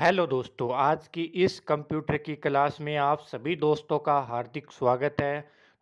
hello दोस्तों आज की इस कंप्यूटर की क्लास में आप सभी दोस्तों का हार्दिक स्वागत है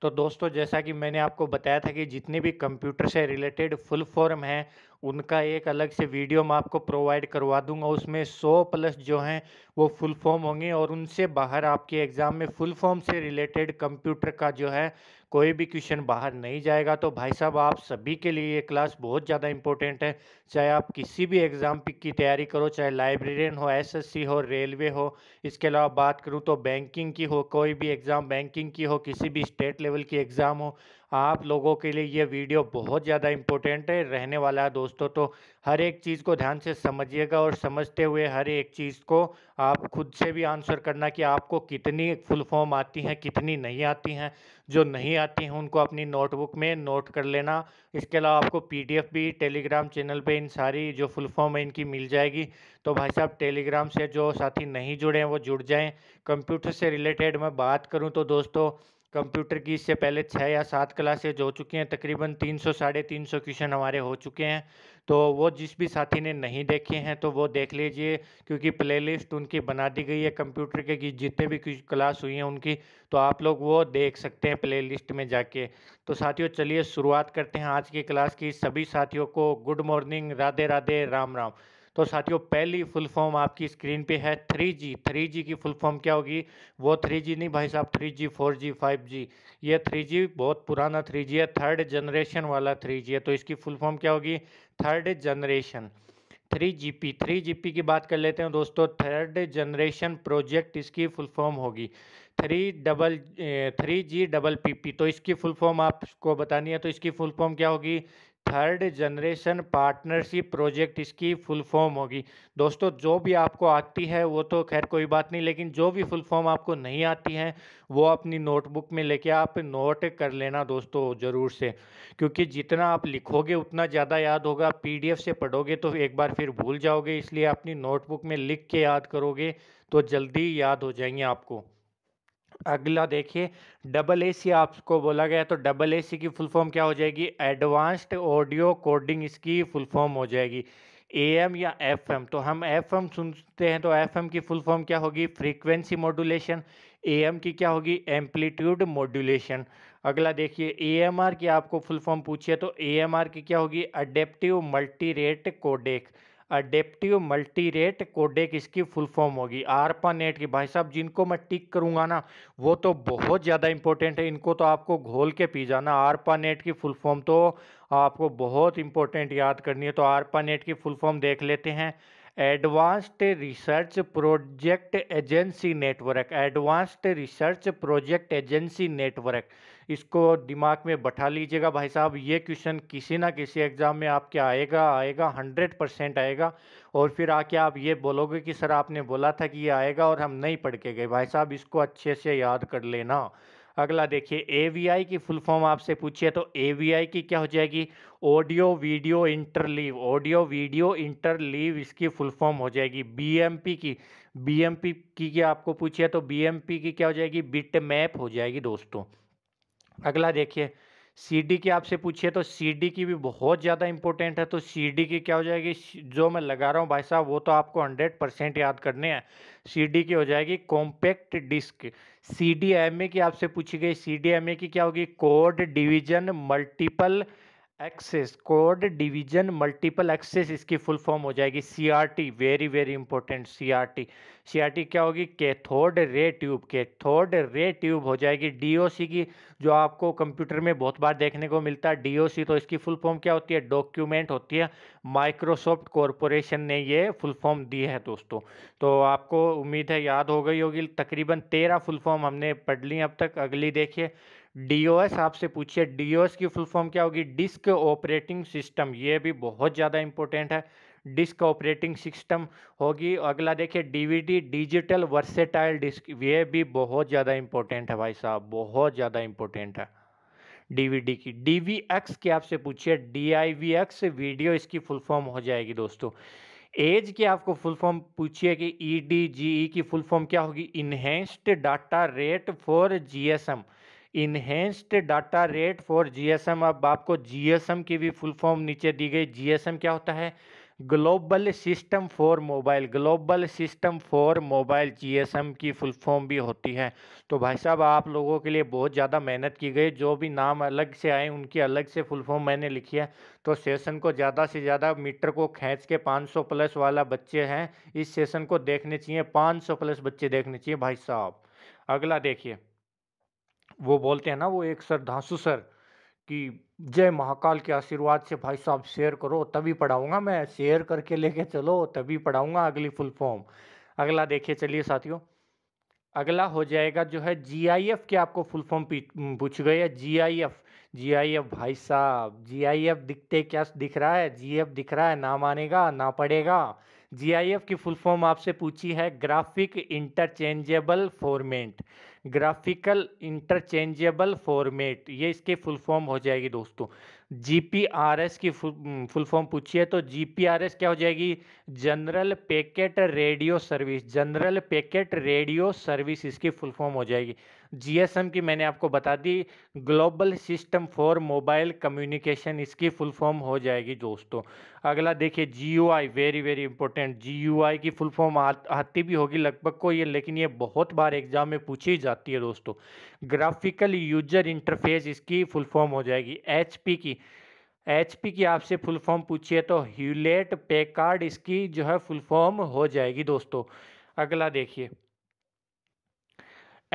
तो दोस्तों जैसा कि मैंने आपको बताया था कि जितने भी कंप्यूटर से रिलेटेड फुल फॉर्म हैं उनका एक अलग से वीडियो मैं आपको प्रोवाइड करवा दूंगा उसमें 100 प्लस जो हैं वो फुल फॉर्म होंगे और उनसे बाहर आपके एग्ज़ाम में फुल फॉर्म से रिलेटेड कंप्यूटर का जो है कोई भी क्वेश्चन बाहर नहीं जाएगा तो भाई साहब आप सभी के लिए ये क्लास बहुत ज़्यादा इंपॉर्टेंट है चाहे आप किसी भी एग्ज़ाम की तैयारी करो चाहे लाइब्रेरियन हो एसएससी हो रेलवे हो इसके अलावा बात करूँ तो बैंकिंग की हो कोई भी एग्ज़ाम बैंकिंग की हो किसी भी स्टेट लेवल की एग्ज़ाम हो आप लोगों के लिए ये वीडियो बहुत ज़्यादा इंपॉर्टेंट है रहने वाला है दोस्तों तो हर एक चीज़ को ध्यान से समझिएगा और समझते हुए हर एक चीज़ को आप खुद से भी आंसर करना कि आपको कितनी फुल फॉर्म आती हैं कितनी नहीं आती हैं जो नहीं आती हैं उनको अपनी नोटबुक में नोट कर लेना इसके अलावा आपको पीडीएफ भी टेलीग्राम चैनल पे इन सारी जो फुल फॉर्म है इनकी मिल जाएगी तो भाई साहब टेलीग्राम से जो साथी नहीं जुड़े हैं वो जुड़ जाएँ कंप्यूटर से रिलेटेड मैं बात करूँ तो दोस्तों कंप्यूटर की इससे पहले छः या सात क्लासेज हो चुकी हैं तकरीबन तीन सौ साढ़े तीन सौ क्वेश्चन हमारे हो चुके हैं तो वो जिस भी साथी ने नहीं देखे हैं तो वो देख लीजिए क्योंकि प्लेलिस्ट उनकी बना दी गई है कंप्यूटर के जितने भी क्लास हुई हैं उनकी तो आप लोग वो देख सकते हैं प्ले में जाके तो साथियों चलिए शुरुआत करते हैं आज की क्लास की सभी साथियों को गुड मॉर्निंग राधे राधे राम राम तो साथियों पहली फुल फॉर्म आपकी स्क्रीन पे है थ्री जी थ्री जी की फुल फॉर्म क्या होगी वो थ्री जी नहीं भाई साहब three G four G five G ये थ्री जी बहुत पुराना थ्री जी है थर्ड जनरेशन वाला थ्री जी है तो इसकी फुल फॉर्म क्या होगी third generation three G P three G P की बात कर लेते हैं दोस्तों थर्ड जनरेशन प्रोजेक्ट इसकी फुल फॉर्म होगी three double three G double P P तो इसकी फुल फॉर्म आपको बतानी है तो इसकी फुल फॉर्म क्या होगी थर्ड जनरेशन पार्टनरशिप प्रोजेक्ट इसकी फुल फॉर्म होगी दोस्तों जो भी आपको आती है वो तो खैर कोई बात नहीं लेकिन जो भी फुल फॉर्म आपको नहीं आती है वो अपनी नोटबुक में लेके आप नोट कर लेना दोस्तों ज़रूर से क्योंकि जितना आप लिखोगे उतना ज़्यादा याद होगा पीडीएफ से पढ़ोगे तो एक बार फिर भूल जाओगे इसलिए अपनी नोटबुक में लिख के याद करोगे तो जल्दी याद हो जाएंगे आपको अगला देखिए डबल ए सी आपको बोला गया तो डबल ए सी की फुल फॉर्म क्या हो जाएगी एडवांस्ड ऑडियो कोडिंग इसकी फुल फॉर्म हो जाएगी एम या एफएम तो हम एफएम सुनते हैं तो एफएम की फुल फॉर्म क्या होगी फ्रीक्वेंसी मॉड्यूलेशन एएम की क्या होगी एम्पलीट्यूड मॉड्यूलेशन अगला देखिए एएमआर की आपको फुल फॉर्म पूछिए तो एएमआर की क्या होगी adaptive multi rate codec adaptive multi rate codec इसकी फुल फॉर्म होगी आरपा नेट की भाई साहब जिनको मैं टिक करूँगा ना वो तो बहुत ज़्यादा इंपॉर्टेंट है इनको तो आपको घोल के पी जाना आरपा नेट की फुल फॉर्म तो आपको बहुत इंपॉर्टेंट याद करनी है तो आरपा नेट की फुल फॉर्म देख लेते हैं advanced research project agency network advanced research project agency network इसको दिमाग में बैठा लीजिएगा भाई साहब ये क्वेश्चन किसी ना किसी एग्ज़ाम में आपके आएगा आएगा हंड्रेड परसेंट आएगा और फिर आके आप ये बोलोगे कि सर आपने बोला था कि ये आएगा और हम नहीं पढ़ के गए भाई साहब इसको अच्छे से याद कर लेना अगला देखिए ए की फुल फॉर्म आपसे पूछिए तो ए की क्या हो जाएगी audio video interleave audio video interleave इसकी फुल फॉर्म हो जाएगी बीएमपी की बीएमपी की क्या आपको पूछिए तो बीएमपी की क्या हो जाएगी बिट मैप हो जाएगी दोस्तों अगला देखिए सीडी की आपसे पूछिए तो सीडी की भी बहुत ज़्यादा इंपॉर्टेंट है तो सीडी की क्या हो जाएगी जो मैं लगा रहा हूँ भाई साहब वो तो आपको हंड्रेड परसेंट याद करने हैं सीडी की हो जाएगी compact disc C D M A की आपसे पूछी गई सी डी एम ए की क्या होगी code division multiple access code division multiple access इसकी फुल फॉर्म हो जाएगी CRT very very important CRT CRT क्या होगी cathode ray tube cathode ray tube हो जाएगी डीओसी की जो आपको कंप्यूटर में बहुत बार देखने को मिलता है डीओसी तो इसकी फुल फॉर्म क्या होती है डॉक्यूमेंट होती है माइक्रोसॉफ्ट कॉरपोरेशन ने ये फुल फॉर्म दी है दोस्तों तो आपको उम्मीद है याद हो गई होगी तकरीबन तेरह फुल फॉर्म हमने पढ़ ली अब तक अगली देखिए डीओएस आपसे पूछिए डीओएस की फुल फॉर्म क्या होगी डिस्क ऑपरेटिंग सिस्टम ये भी बहुत ज़्यादा इंपॉर्टेंट है डिस्क ऑपरेटिंग सिस्टम होगी अगला देखिए डीवीडी डिजिटल वर्सेटाइल डिस्क ये भी बहुत ज़्यादा इंपॉर्टेंट है भाई साहब बहुत ज़्यादा इंपॉर्टेंट है डीवीडी की डीवीएक्स की आपसे पूछिए डीआईवीएक्स वीडियो इसकी फुल फॉर्म हो जाएगी दोस्तों एज की आपको फुल फॉर्म पूछिए कि ई डी जी ई की फुल फॉर्म क्या होगी enhanced data rate for GSM enhanced data rate for GSM अब आपको जीएसएम की भी फुल फॉर्म नीचे दी गई जीएसएम क्या होता है global system for mobile global system for mobile GSM की फुल फॉर्म भी होती है तो भाई साहब आप लोगों के लिए बहुत ज़्यादा मेहनत की गई जो भी नाम अलग से आए उनकी अलग से फुल फॉर्म मैंने लिखी है तो सेशन को ज़्यादा से ज़्यादा मीटर को खींच के 500 प्लस वाला बच्चे हैं इस सेशन को देखने चाहिए पाँच प्लस बच्चे देखने चाहिए भाई साहब अगला देखिए वो बोलते हैं ना वो एक सर धांसू सर कि जय महाकाल के आशीर्वाद से भाई साहब शेयर करो तभी पढ़ाऊंगा मैं शेयर करके लेके चलो तभी पढ़ाऊंगा अगली फुल फॉर्म अगला देखिए चलिए साथियों अगला हो जाएगा जो है जीआईएफ के आपको फुल फॉर्म पूछ गए है जीआईएफ जीआईएफ भाई साहब जीआईएफ दिखते क्या दिख रहा है जीएफ दिख रहा है ना मानेगा ना पड़ेगा जीआईएफ की फुल फॉर्म आपसे पूछी है graphic interchangeable format graphical interchangeable format ये इसके फुल फॉर्म हो जाएगी दोस्तों जीपीआरएस की फुल फॉर्म पूछिए तो जीपीआरएस क्या हो जाएगी general packet radio service general packet radio service इसकी फुल फॉर्म हो जाएगी जीएसएम की मैंने आपको बता दी global system for mobile communication इसकी फुल फॉर्म हो जाएगी दोस्तों अगला देखिए GUI very very important GUI की फुल फॉर्म आती भी होगी लगभग को ये लेकिन ये बहुत बार एग्जाम में पूछी जाती है दोस्तों ग्राफिकल यूजर इंटरफेस इसकी फुल फॉर्म हो जाएगी एच की एच की आपसे फुल फॉर्म पूछिए तो ह्यूलेट पे कार्ड इसकी जो है फुल फॉर्म हो जाएगी दोस्तों अगला देखिए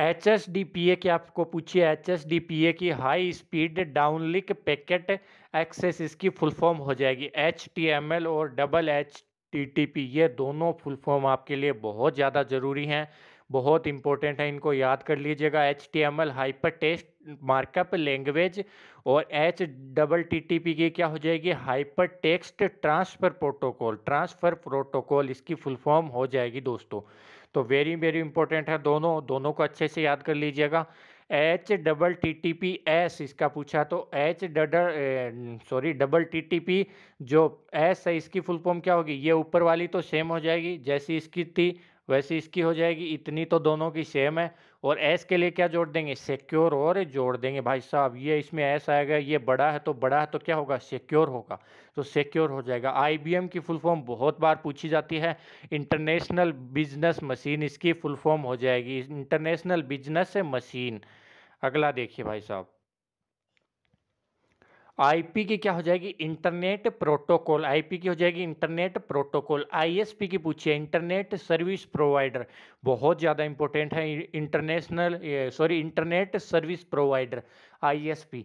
H S D P A की आपको पूछिए H S D P A की high speed downlink packet access इसकी फुल फॉर्म हो जाएगी एच टी एम एल और double H T T P ये दोनों फुल फॉर्म आपके लिए बहुत ज़्यादा ज़रूरी हैं बहुत इंपॉर्टेंट है इनको याद कर लीजिएगा H T M L hyper test markup language और H double T T P की क्या हो जाएगी hyper text transfer protocol transfer protocol इसकी फुल फॉर्म हो जाएगी दोस्तों तो वेरी वेरी इंपॉर्टेंट है दोनों दोनों को अच्छे से याद कर लीजिएगा H double T T P S इसका पूछा तो H double sorry double T T P जो एस है इसकी फुल फॉर्म क्या होगी ये ऊपर वाली तो सेम हो जाएगी जैसी इसकी थी वैसे इसकी हो जाएगी इतनी तो दोनों की सेम है और एस के लिए क्या जोड़ देंगे सिक्योर और जोड़ देंगे भाई साहब ये इसमें एस आएगा ये बड़ा है तो बड़ा है तो क्या होगा सिक्योर होगा तो सिक्योर हो जाएगा आईबीएम की फुल फॉर्म बहुत बार पूछी जाती है इंटरनेशनल बिजनेस मशीन इसकी फुल फॉर्म हो जाएगी इंटरनेशनल बिजनेस मशीन अगला देखिए भाई साहब आईपी की क्या हो जाएगी इंटरनेट प्रोटोकॉल आईपी की हो जाएगी इंटरनेट प्रोटोकॉल आईएसपी की पूछिए इंटरनेट सर्विस प्रोवाइडर बहुत ज़्यादा इंपॉर्टेंट है international sorry internet service provider ISP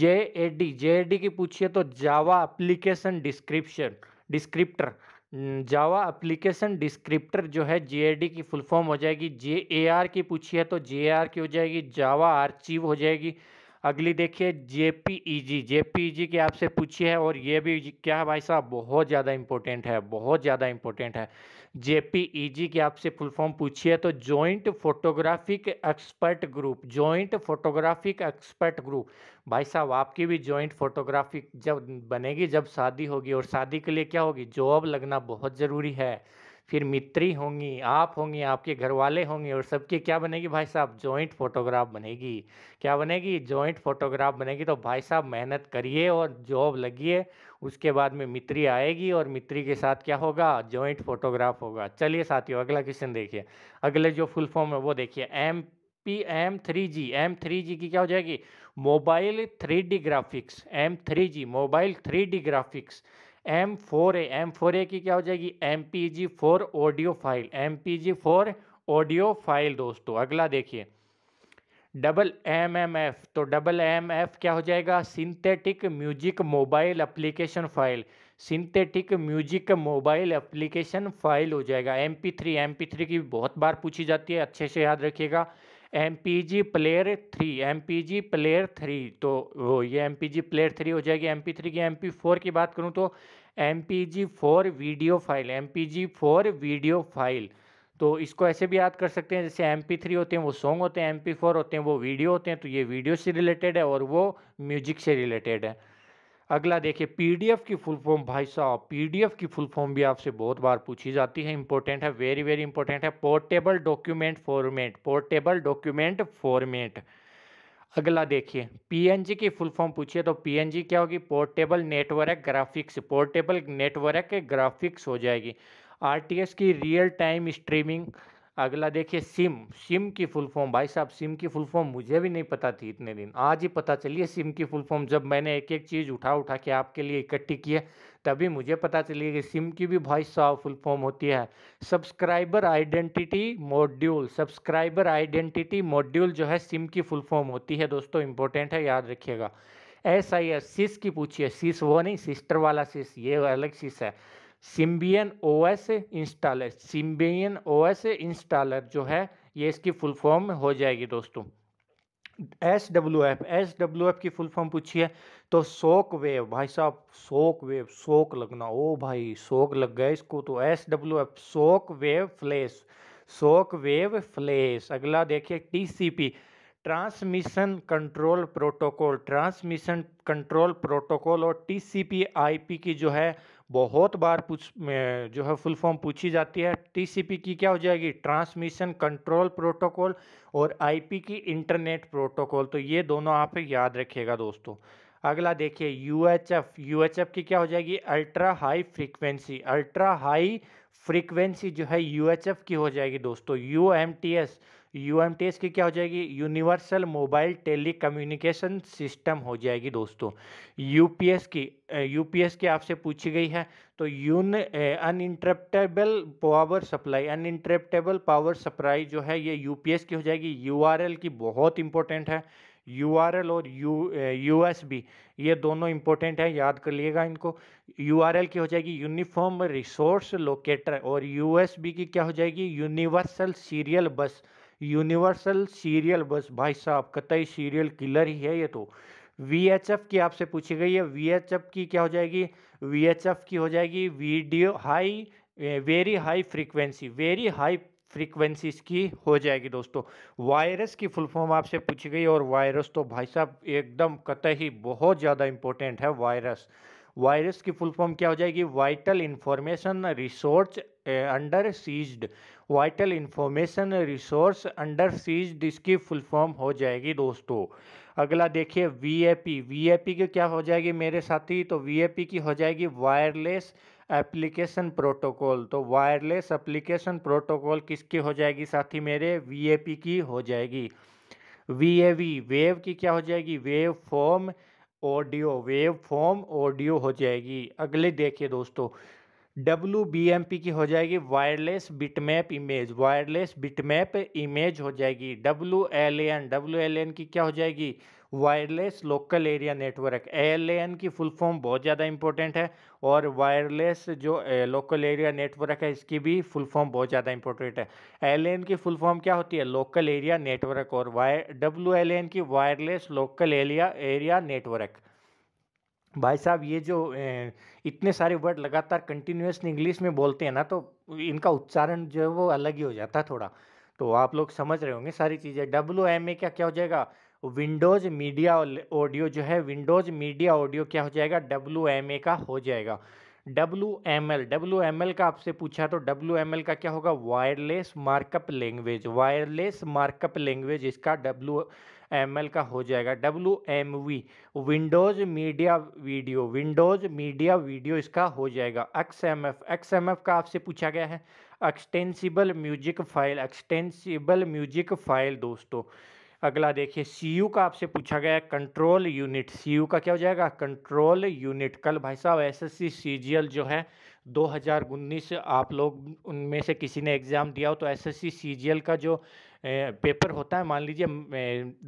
JAD JAD की पूछिए तो Java application description descriptor Java application descriptor जो है जे की फुल फॉर्म हो जाएगी जे ए आर की पूछिए तो जे आर की हो जाएगी जावा आर्चिव हो जाएगी अगली देखिए जे ई जी की आपसे पूछी है और ये भी क्या भाई साहब बहुत ज़्यादा इंपॉर्टेंट है बहुत ज़्यादा इंपॉर्टेंट है जे जी की आपसे फुल फॉर्म पूछी है तो joint photographic expert group joint photographic expert group भाई साहब आपकी भी जॉइंट फोटोग्राफिक जब बनेगी जब शादी होगी और शादी के लिए क्या होगी जॉब लगना बहुत ज़रूरी है फिर मित्री होंगी आप होंगी आपके घर वाले होंगे और सबकी क्या बनेगी भाई साहब जॉइंट फोटोग्राफ बनेगी क्या बनेगी जॉइंट फोटोग्राफ बनेगी तो भाई साहब मेहनत करिए और जॉब लगिए उसके बाद में मित्री आएगी और मित्री के साथ क्या होगा जॉइंट फोटोग्राफ होगा चलिए साथियों अगला क्वेश्चन देखिए अगले जो फुल फॉर्म है वो देखिए M P M three G M three G की क्या हो जाएगी mobile three D graphics M three G mobile three D graphics M four A M four A की क्या हो जाएगी M P G four audio file M P G four audio file दोस्तों अगला देखिए डबल एम एम एफ तो double M F क्या हो जाएगा synthetic music mobile application file synthetic music mobile application file हो जाएगा M P three M P three की बहुत बार पूछी जाती है अच्छे से याद रखिएगा M P G player three M P G player three तो वो ये M P G player three हो जाएगी एम पी थ्री की एम पी फोर की बात करूँ तो M P G four video file M P G four video file तो इसको ऐसे भी याद कर सकते हैं जैसे एम पी थ्री होते हैं वो सॉन्ग होते हैं एम पी फोर होते हैं वो वीडियो होते हैं तो ये वीडियो से रिलेटेड है और वो म्यूजिक से रिलेटेड है अगला देखिए पीडीएफ की फुल फॉर्म भाई साहब पीडीएफ की फुल फॉर्म भी आपसे बहुत बार पूछी जाती है इंपॉर्टेंट है वेरी वेरी इंपॉर्टेंट है portable document format portable document format अगला देखिए पीएनजी की फुल फॉर्म पूछिए तो पीएनजी क्या होगी portable network graphics portable network graphics हो जाएगी आरटीएस की रियल टाइम स्ट्रीमिंग अगला देखिए सिम सिम की फुल फॉर्म भाई साहब सिम की फुल फॉर्म मुझे भी नहीं पता थी इतने दिन आज ही पता चलिए सिम की फुल फॉर्म जब मैंने एक एक चीज़ उठा उठा के आपके लिए इकट्ठी की है तभी मुझे पता चलिए कि सिम की भी भाई साहब फुल फॉर्म होती है subscriber identity module subscriber identity module जो है सिम की फुल फॉर्म होती है दोस्तों इंपॉर्टेंट है याद रखिएगा एस आई एस सिस की पूछिए सिस वो नहीं सिस्टर वाला सिस ये अलग सिस है Symbian O S installer Symbian O S installer जो है ये इसकी फुल फॉर्म हो जाएगी दोस्तों S W F S W F की फुल फॉर्म पूछिए तो शोक वेव भाई साहब शोक वेव शोक लगना ओ भाई शोक लग गया इसको तो S W F shock wave flash shock wave flash अगला देखिए T C P transmission control protocol transmission control protocol और T C P I P की जो है बहुत बार पूछ जो है फुल फॉर्म पूछी जाती है टीसीपी की क्या हो जाएगी ट्रांसमिशन कंट्रोल प्रोटोकॉल और आईपी की इंटरनेट प्रोटोकॉल तो ये दोनों आप याद रखिएगा दोस्तों अगला देखिए U H F U H F की क्या हो जाएगी ultra high frequency ultra high frequency जो है यू एच एफ की हो जाएगी दोस्तों U M T S U M T S की क्या हो जाएगी universal mobile telecommunication system हो जाएगी दोस्तों यू पी एस की यू पी एस की आपसे पूछी गई है तो यून uninterruptible power supply uninterruptible power supply जो है ये यू पी एस की हो जाएगी यू आर एल की बहुत इंपॉर्टेंट है यू आर एल और यू यू एस बी ये दोनों इंपॉर्टेंट हैं याद कर लिएगा इनको यू आर एल की हो जाएगी यूनिफॉर्म रिसोर्स लोकेटर और यू एस बी की क्या हो जाएगी universal serial bus universal serial bus भाई साहब कतई सीरियल किलर ही है ये तो वी एच एफ की आपसे पूछी गई है वी एच एफ की क्या हो जाएगी वी एच एफ की हो जाएगी video high very high frequency very high frequencies की हो जाएगी दोस्तों वायरस की फुल फॉर्म आपसे पूछी गई और वायरस तो भाई साहब एकदम कतई ही बहुत ज़्यादा इंपॉर्टेंट है वायरस वायरस की फुल फॉर्म क्या हो जाएगी vital information resource under seized vital information resource under seized इसकी फुल फॉर्म हो जाएगी दोस्तों अगला देखिए वीएपी वीएपी की क्या हो जाएगी मेरे साथी तो वीएपी की हो जाएगी वायरलेस एप्लीकेशन प्रोटोकॉल तो वायरलेस एप्लीकेशन प्रोटोकॉल किसकी हो जाएगी साथी मेरे पी की हो जाएगी वी वेव की क्या हो जाएगी wave form audio wave form audio हो जाएगी अगले देखिए दोस्तों डब्लू बी एम पी की हो जाएगी wireless bitmap image wireless bitmap image हो जाएगी W L N W L N की क्या हो जाएगी wireless local area network L की फुल फॉर्म बहुत ज़्यादा इंपॉर्टेंट है और वायरलेस जो लोकल एरिया नेटवर्क है इसकी भी फुल फॉर्म बहुत ज़्यादा इंपॉर्टेंट है एल की फुल फॉर्म क्या होती है लोकल एरिया नेटवर्क और वायर डब्ल्यू की wireless local area area network भाई साहब ये जो इतने सारे वर्ड लगातार कंटिन्यूसली इंग्लिश में बोलते हैं ना तो इनका उच्चारण जो है वो अलग ही हो जाता है थोड़ा तो आप लोग समझ रहे होंगे सारी चीज़ें डब्ल्यू एम ए क्या क्या हो जाएगा विंडोज मीडिया ऑडियो जो है विंडोज मीडिया ऑडियो क्या हो जाएगा डब्ल्यू एम ए का हो जाएगा W M L W M L का आपसे पूछा तो डब्ल्यू एम एल का क्या होगा wireless markup language wireless markup language इसका डब्ल्यू एम एल का हो जाएगा W M V Windows media video Windows media video इसका हो जाएगा X M F X M F का आपसे पूछा गया है extensible music file extensible music file दोस्तों अगला देखिए यू का आपसे पूछा गया है कंट्रोल यूनिट यू का क्या हो जाएगा कंट्रोल यूनिट कल भाई साहब एसएससी सीजीएल जो है 2019 आप लोग उनमें से किसी ने एग्ज़ाम दिया हो तो एसएससी सीजीएल का जो पेपर होता है मान लीजिए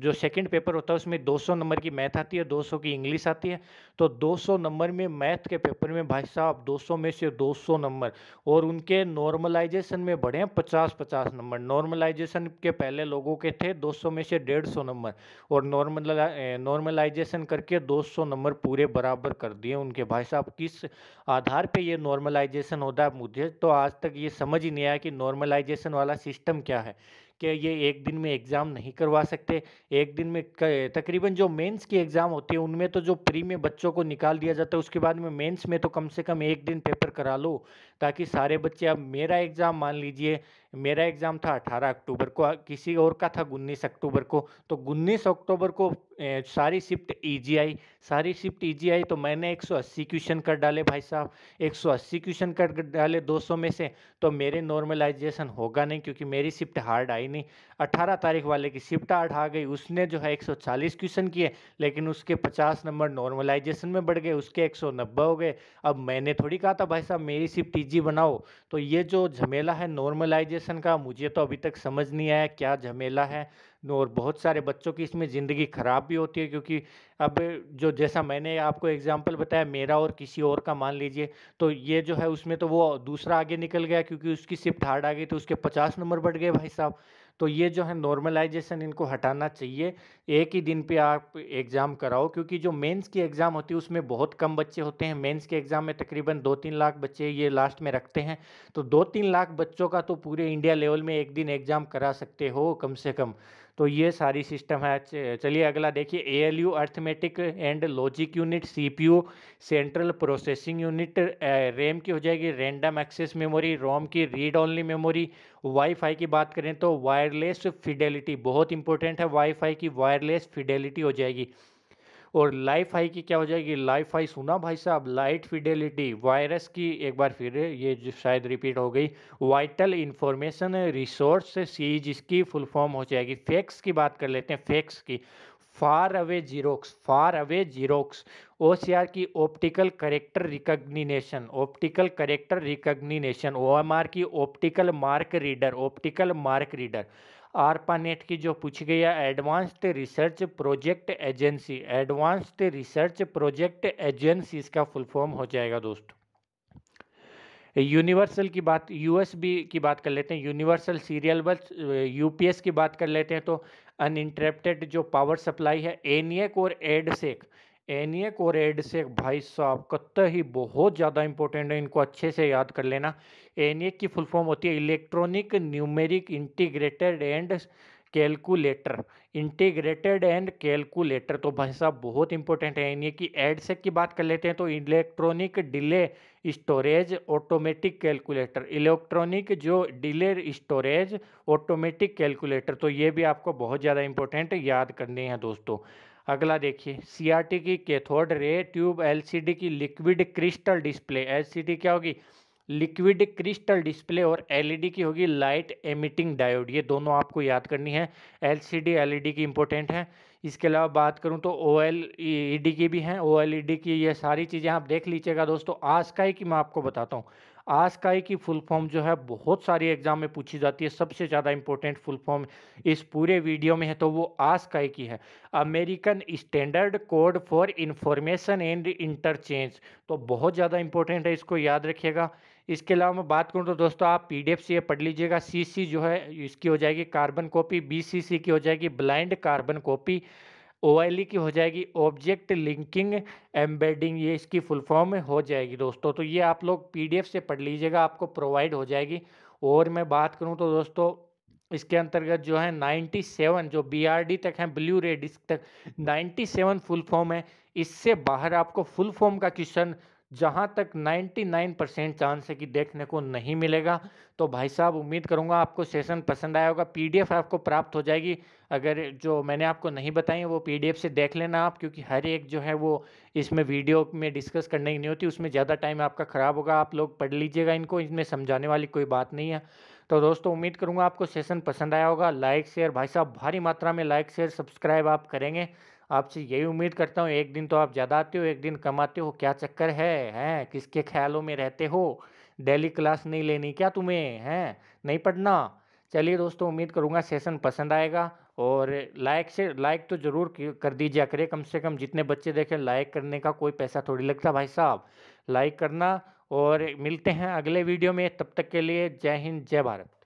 जो सेकंड पेपर होता है उसमें 200 नंबर की मैथ आती है 200 की इंग्लिश आती है तो 200 नंबर में मैथ के पेपर में भाई साहब 200 में से 200 नंबर और उनके नॉर्मलाइजेशन में बढ़े हैं पचास पचास नंबर नॉर्मलाइजेशन के पहले लोगों के थे 200 में से सौ नंबर और नॉर्मल नॉर्मलाइजेशन करके दो नंबर पूरे बराबर कर दिए उनके भाई साहब किस आधार पर ये नॉर्मलाइजेशन होता है मुझे तो आज तक ये समझ ही नहीं आया कि नॉर्मलाइजेशन वाला सिस्टम क्या है कि ये एक दिन में एग्ज़ाम नहीं करवा सकते एक दिन में तकरीबन जो मेंस की एग्ज़ाम होती है उनमें तो जो प्री में बच्चों को निकाल दिया जाता है उसके बाद में मेंस में तो कम से कम एक दिन पेपर करा लो ताकि सारे बच्चे अब मेरा एग्ज़ाम मान लीजिए मेरा एग्ज़ाम था अठारह अक्टूबर को किसी और का था उन्नीस अक्टूबर को तो उन्नीस अक्टूबर को ए, सारी शिफ्ट ईजीआई e आई सारी शिफ्ट ईजीआई e आई तो मैंने 180 क्वेश्चन कर डाले भाई साहब 180 क्वेश्चन कर डाले 200 में से तो मेरे नॉर्मलाइजेशन होगा नहीं क्योंकि मेरी शिफ्ट हार्ड आई नहीं 18 तारीख वाले की शिफ्ट हार्ड आ गई उसने जो है एक क्वेश्चन किए लेकिन उसके पचास नंबर नॉर्मलाइजेशन में बढ़ गए उसके एक हो गए अब मैंने थोड़ी कहा था भाई साहब मेरी शिफ्ट जी बनाओ तो ये जो झमेला है नॉर्मलाइजेशन का मुझे तो अभी तक समझ नहीं आया क्या झमेला है और बहुत सारे बच्चों की इसमें ज़िंदगी ख़राब भी होती है क्योंकि अब जो जैसा मैंने आपको एग्जांपल बताया मेरा और किसी और का मान लीजिए तो ये जो है उसमें तो वो दूसरा आगे निकल गया क्योंकि उसकी शिफ्ट हार्ड आ गई तो उसके पचास नंबर बढ़ गए भाई साहब तो ये जो है नॉर्मलाइजेशन इनको हटाना चाहिए एक ही दिन पे आप एग्ज़ाम कराओ क्योंकि जो मेंस की एग्ज़ाम होती है उसमें बहुत कम बच्चे होते हैं मेंस के एग्ज़ाम में तकरीबन दो तीन लाख बच्चे ये लास्ट में रखते हैं तो दो तीन लाख बच्चों का तो पूरे इंडिया लेवल में एक दिन एग्ज़ाम करा सकते हो कम से कम तो ये सारी सिस्टम है चलिए अगला देखिए A L U arithmetic and logic unit C P U central processing unit RAM की हो जाएगी रैंडम एक्सेस मेमोरी रोम की रीड ऑनली मेमोरी वाईफाई की बात करें तो वायरलेस फिडेलिटी बहुत इंपॉर्टेंट है वाईफाई की वायरलेस फिडेलिटी हो जाएगी और लाइफ हाई की क्या हो जाएगी लाइफ हाई सुना भाई साहब लाइट फिडेलिटी वायरस की एक बार फिर ये जो शायद रिपीट हो गई वाइटल इंफॉर्मेशन रिसोर्स सी जिसकी फुल फॉर्म हो जाएगी फेक्स की बात कर लेते हैं फेक्स की far away Xerox far away Xerox O की optical character recognition optical character recognition O की optical mark reader optical mark reader ARPANET की जो पूछी गई है advanced research project agency advanced research project agency इसका फुल फॉर्म हो जाएगा दोस्तों यूनिवर्सल की बात यूएसबी की बात कर लेते हैं यूनिवर्सल सीरियल बस यूपीएस की बात कर लेते हैं तो अनइंटरप्टेड जो पावर सप्लाई है एनियक और एडसेक एनियक और एडसेक भाई साहब कत्ता ही बहुत ज़्यादा इंपॉर्टेंट है इनको अच्छे से याद कर लेना एनियक की फुल फॉर्म होती है electronic numeric integrated and calculator integrated and calculator तो भाई साहब बहुत इंपॉर्टेंट है यानी कि एडसेक की बात कर लेते हैं तो electronic delay storage automatic calculator electronic जो डिले स्टोरेज ऑटोमेटिक कैलकुलेटर तो ये भी आपको बहुत ज़्यादा इंपॉर्टेंट याद करने हैं दोस्तों अगला देखिए सीआरटी की कैथोड रे ट्यूब एलसीडी की लिक्विड क्रिस्टल डिस्प्ले एलसीडी क्या होगी लिक्विड क्रिस्टल डिस्प्ले और एलईडी e की होगी लाइट एमिटिंग डायोड ये दोनों आपको याद करनी है एलसीडी एलईडी e की इंपॉर्टेंट है इसके अलावा बात करूं तो ओ e की भी हैं ओ की ये सारी चीज़ें आप देख लीजिएगा दोस्तों आज का ही कि मैं आपको बताता हूँ आस्काई की फुल फॉर्म जो है बहुत सारी एग्जाम में पूछी जाती है सबसे ज़्यादा इंपॉर्टेंट फुल फॉर्म इस पूरे वीडियो में है तो वो आस्काई की है American standard code for information and interchange तो बहुत ज़्यादा इंपॉर्टेंट है इसको याद रखिएगा इसके अलावा मैं बात करूँ तो दोस्तों आप पीडीएफ से पढ़ लीजिएगा सी जो है इसकी हो जाएगी कार्बन कॉपी सी की हो जाएगी blind carbon copy O e की हो जाएगी ऑब्जेक्ट लिंकिंग एम्बेडिंग ये इसकी फुल फॉर्म हो जाएगी दोस्तों तो ये आप लोग पीडीएफ से पढ़ लीजिएगा आपको प्रोवाइड हो जाएगी और मैं बात करूँ तो दोस्तों इसके अंतर्गत जो है 97 जो बीआरडी तक है ब्लू रे डिस्क तक 97 फुल फॉर्म है इससे बाहर आपको फुल फॉर्म का क्वेश्चन जहाँ तक 99 परसेंट चांस है कि देखने को नहीं मिलेगा तो भाई साहब उम्मीद करूँगा आपको सेशन पसंद आया होगा पीडीएफ आपको प्राप्त हो जाएगी अगर जो मैंने आपको नहीं बताई वो पीडीएफ से देख लेना आप क्योंकि हर एक जो है वो इसमें वीडियो में डिस्कस करने की नहीं होती उसमें ज़्यादा टाइम आपका ख़राब होगा आप लोग पढ़ लीजिएगा इनको इनमें समझाने वाली कोई बात नहीं है तो दोस्तों उम्मीद करूँगा आपको सेशन पसंद आया होगा लाइक शेयर भाई साहब भारी मात्रा में लाइक शेयर सब्सक्राइब आप करेंगे आपसे यही उम्मीद करता हूँ एक दिन तो आप ज़्यादा आते हो एक दिन कम आते हो क्या चक्कर है हैं किसके ख्यालों में रहते हो डेली क्लास नहीं लेनी क्या तुम्हें हैं नहीं पढ़ना चलिए दोस्तों उम्मीद करूँगा सेशन पसंद आएगा और लाइक से लाइक तो ज़रूर कर दीजिए करें कम से कम जितने बच्चे देखें लाइक करने का कोई पैसा थोड़ी लगता भाई साहब लाइक करना और मिलते हैं अगले वीडियो में तब तक के लिए जय हिंद जय भारत